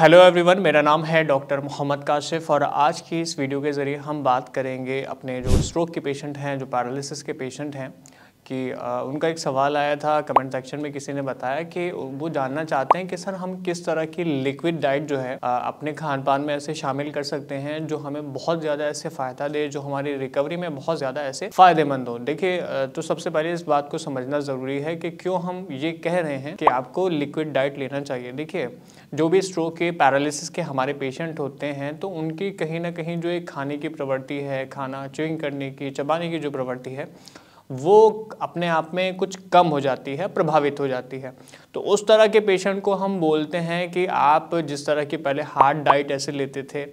hello everyone मेरा नाम है डॉक्टर मोहम्मद काशिफ और आज की इस वीडियो के ज़रिए हम बात करेंगे अपने जो स्ट्रोक के पेशेंट हैं जो पैरालिसिस के पेशेंट हैं कि आ, उनका एक सवाल आया था कमेंट सेक्शन में किसी ने बताया कि वो जानना चाहते हैं कि सर हम किस तरह की लिक्विड डाइट जो है आ, अपने खान पान में ऐसे शामिल कर सकते हैं जो हमें बहुत ज़्यादा ऐसे फ़ायदा दे जो हमारी रिकवरी में बहुत ज़्यादा ऐसे फ़ायदेमंद हो देखिए तो सबसे पहले इस बात को समझना ज़रूरी है कि क्यों हम ये कह रहे हैं कि आपको लिक्विड डाइट लेना चाहिए देखिए जो भी स्ट्रोक के पैरालिसिस के हमारे पेशेंट होते हैं तो उनकी कहीं ना कहीं जो एक खाने की प्रवृत्ति है खाना च्यूइंग करने की चबाने की जो प्रवृत्ति है वो अपने आप में कुछ कम हो जाती है प्रभावित हो जाती है तो उस तरह के पेशेंट को हम बोलते हैं कि आप जिस तरह की पहले हार्ड डाइट ऐसे लेते थे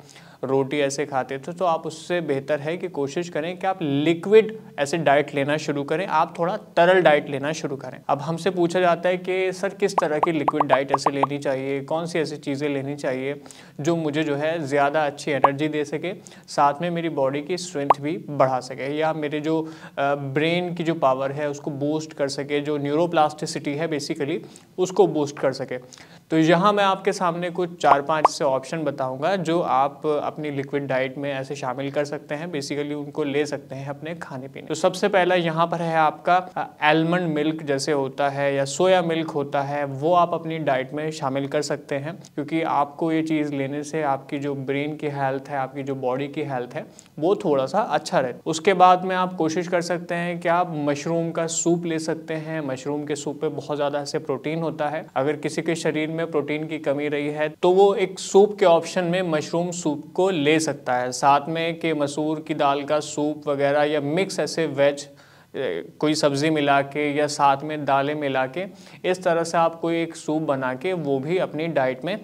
रोटी ऐसे खाते थे तो आप उससे बेहतर है कि कोशिश करें कि आप लिक्विड ऐसे डाइट लेना शुरू करें आप थोड़ा तरल डाइट लेना शुरू करें अब हमसे पूछा जाता है कि सर किस तरह की लिक्विड डाइट ऐसे लेनी चाहिए कौन सी ऐसी चीज़ें लेनी चाहिए जो मुझे जो है ज़्यादा अच्छी एनर्जी दे सके साथ में मेरी बॉडी की स्ट्रेंथ भी बढ़ा सके या मेरे जो ब्रेन की जो पावर है उसको बूस्ट कर सके जो न्यूरोप्लास्टिसिटी है बेसिकली उसको बूस्ट कर सके तो यहाँ मैं आपके सामने कुछ चार पाँच से ऑप्शन बताऊँगा जो आप अपनी लिक्विड डाइट में ऐसे शामिल कर सकते हैं बेसिकली उनको ले सकते हैं अपने खाने पीने तो सबसे पहला यहाँ पर है आपका एलमंड मिल्क जैसे होता है या सोया मिल्क होता है वो आप अपनी डाइट में शामिल कर सकते हैं क्योंकि आपको ये चीज़ लेने से आपकी जो ब्रेन की हेल्थ है आपकी जो बॉडी की हेल्थ है वो थोड़ा सा अच्छा रहे उसके बाद में आप कोशिश कर सकते हैं कि आप मशरूम का सूप ले सकते हैं मशरूम के सूप में बहुत ज़्यादा ऐसे प्रोटीन होता है अगर किसी के शरीर में प्रोटीन की कमी रही है तो वो एक सूप के ऑप्शन में मशरूम सूप को ले सकता है साथ में के मसूर की दाल का सूप वगैरह या मिक्स ऐसे वेज कोई सब्ज़ी मिला के या साथ में दालें मिला के इस तरह से आप कोई एक सूप बना के वो भी अपनी डाइट में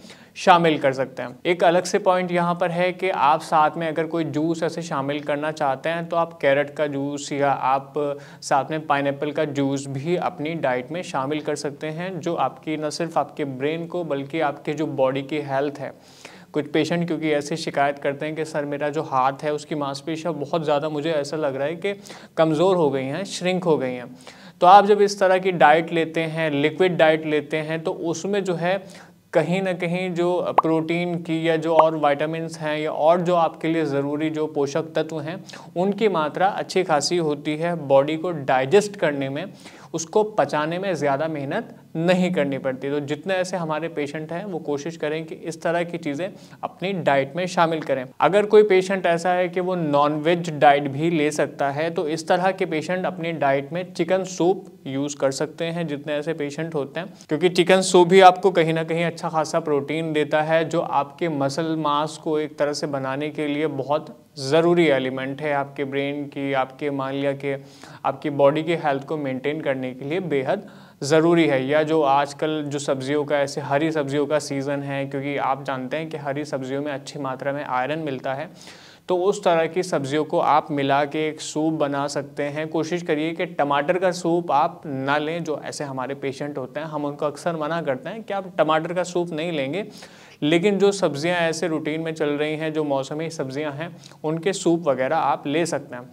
शामिल कर सकते हैं एक अलग से पॉइंट यहाँ पर है कि आप साथ में अगर कोई जूस ऐसे शामिल करना चाहते हैं तो आप कैरेट का जूस या आप साथ में पाइन का जूस भी अपनी डाइट में शामिल कर सकते हैं जो आपकी न सिर्फ आपके ब्रेन को बल्कि आपके जो बॉडी की हेल्थ है कुछ पेशेंट क्योंकि ऐसे शिकायत करते हैं कि सर मेरा जो हाथ है उसकी मांसपेशियाँ बहुत ज़्यादा मुझे ऐसा लग रहा है कि कमज़ोर हो गई हैं श्रिंक हो गई हैं तो आप जब इस तरह की डाइट लेते हैं लिक्विड डाइट लेते हैं तो उसमें जो है कहीं ना कहीं जो प्रोटीन की या जो और वाइटामस हैं या और जो आपके लिए ज़रूरी जो पोषक तत्व हैं उनकी मात्रा अच्छी खासी होती है बॉडी को डाइजेस्ट करने में उसको पचाने में ज़्यादा मेहनत नहीं करनी पड़ती तो जितने ऐसे हमारे पेशेंट हैं वो कोशिश करें कि इस तरह की चीज़ें अपनी डाइट में शामिल करें अगर कोई पेशेंट ऐसा है कि वो नॉनवेज डाइट भी ले सकता है तो इस तरह के पेशेंट अपनी डाइट में चिकन सूप यूज़ कर सकते हैं जितने ऐसे पेशेंट होते हैं क्योंकि चिकन सूप भी आपको कहीं ना कहीं अच्छा खासा प्रोटीन देता है जो आपके मसल मास को एक तरह से बनाने के लिए बहुत ज़रूरी एलिमेंट है आपके ब्रेन की आपके मान लिया के आपकी बॉडी के हेल्थ को मेंटेन करने के लिए बेहद ज़रूरी है या जो आजकल जो सब्जियों का ऐसे हरी सब्जियों का सीज़न है क्योंकि आप जानते हैं कि हरी सब्जियों में अच्छी मात्रा में आयरन मिलता है तो उस तरह की सब्जियों को आप मिला के एक सूप बना सकते हैं कोशिश करिए कि टमाटर का सूप आप ना लें जो ऐसे हमारे पेशेंट होते हैं हम उनको अक्सर मना करते हैं कि आप टमाटर का सूप नहीं लेंगे लेकिन जो सब्जियां ऐसे रूटीन में चल रही हैं जो मौसमी सब्जियां हैं उनके सूप वगैरह आप ले सकते हैं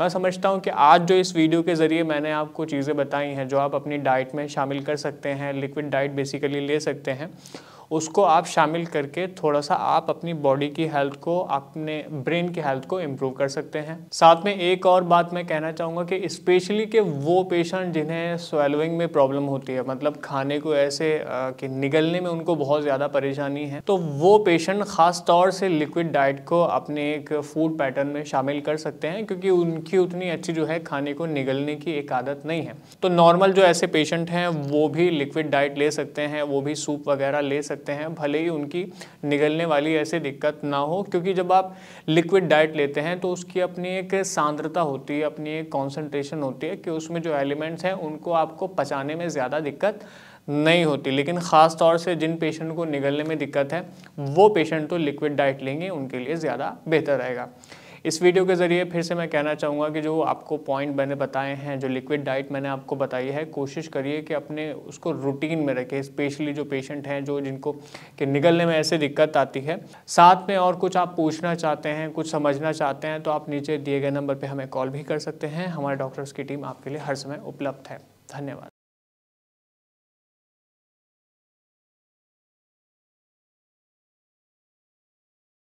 मैं समझता हूँ कि आज जो इस वीडियो के ज़रिए मैंने आपको चीज़ें बताई हैं जो आप अपनी डाइट में शामिल कर सकते हैं लिक्विड डाइट बेसिकली ले सकते हैं उसको आप शामिल करके थोड़ा सा आप अपनी बॉडी की हेल्थ को अपने ब्रेन की हेल्थ को इम्प्रूव कर सकते हैं साथ में एक और बात मैं कहना चाहूँगा कि स्पेशली के वो पेशेंट जिन्हें स्वेलोइंग में प्रॉब्लम होती है मतलब खाने को ऐसे कि निगलने में उनको बहुत ज़्यादा परेशानी है तो वो पेशेंट ख़ास तौर से लिक्विड डाइट को अपने एक फूड पैटर्न में शामिल कर सकते हैं क्योंकि उनकी उतनी अच्छी जो है खाने को निगलने की एक आदत नहीं है तो नॉर्मल जो ऐसे पेशेंट हैं वो भी लिक्विड डाइट ले सकते हैं वो भी सूप वगैरह ले सकते सकते हैं भले ही उनकी निगलने वाली ऐसी दिक्कत ना हो क्योंकि जब आप लिक्विड डाइट लेते हैं तो उसकी अपनी एक सांद्रता होती है अपनी एक कॉन्सेंट्रेशन होती है कि उसमें जो एलिमेंट्स हैं उनको आपको पचाने में ज़्यादा दिक्कत नहीं होती लेकिन ख़ास तौर से जिन पेशेंट को निगलने में दिक्कत है वो पेशेंट तो लिक्विड डाइट लेंगे उनके लिए ज़्यादा बेहतर रहेगा इस वीडियो के ज़रिए फिर से मैं कहना चाहूँगा कि जो आपको पॉइंट मैंने बताए हैं जो लिक्विड डाइट मैंने आपको बताई है कोशिश करिए कि अपने उसको रूटीन में रखें स्पेशली जो पेशेंट हैं जो जिनको कि निगलने में ऐसे दिक्कत आती है साथ में और कुछ आप पूछना चाहते हैं कुछ समझना चाहते हैं तो आप नीचे दिए गए नंबर पर हमें कॉल भी कर सकते हैं हमारे डॉक्टर्स की टीम आपके लिए हर समय उपलब्ध है धन्यवाद